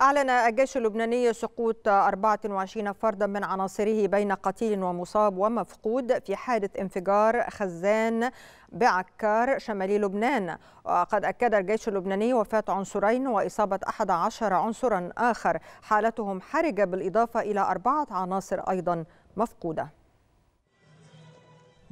أعلن الجيش اللبناني سقوط 24 فردا من عناصره بين قتيل ومصاب ومفقود في حادث انفجار خزان بعكار شمالي لبنان وقد أكد الجيش اللبناني وفاة عنصرين وإصابة 11 عنصرا آخر حالتهم حرجة بالإضافة إلى أربعة عناصر أيضا مفقودة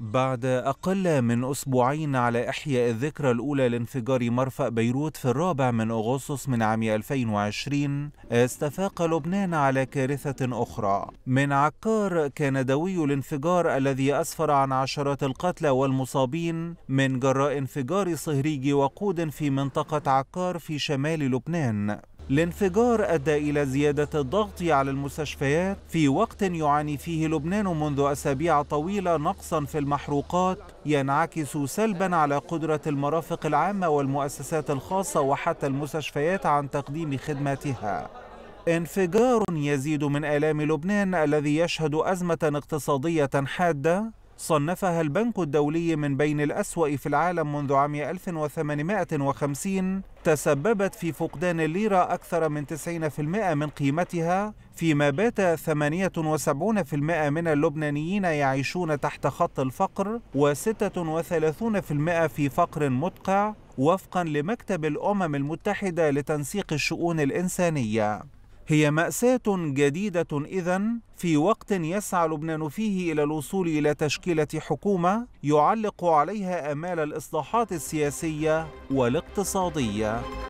بعد أقل من أسبوعين على إحياء الذكرى الأولى لانفجار مرفأ بيروت في الرابع من أغسطس من عام 2020 استفاق لبنان على كارثة أخرى من عكار كان دوي الانفجار الذي أسفر عن عشرات القتلى والمصابين من جراء انفجار صهريج وقود في منطقة عكار في شمال لبنان الانفجار أدى إلى زيادة الضغط على المستشفيات في وقت يعاني فيه لبنان منذ أسابيع طويلة نقصا في المحروقات ينعكس سلبا على قدرة المرافق العامة والمؤسسات الخاصة وحتى المستشفيات عن تقديم خدماتها انفجار يزيد من آلام لبنان الذي يشهد أزمة اقتصادية حادة صنفها البنك الدولي من بين الأسوأ في العالم منذ عام 1850 تسببت في فقدان الليرة أكثر من 90% من قيمتها فيما بات 78% من اللبنانيين يعيشون تحت خط الفقر و36% في فقر مدقع وفقا لمكتب الأمم المتحدة لتنسيق الشؤون الإنسانية هي مأساة جديدة إذا في وقت يسعى لبنان فيه إلى الوصول إلى تشكيلة حكومة يعلق عليها آمال الإصلاحات السياسية والاقتصادية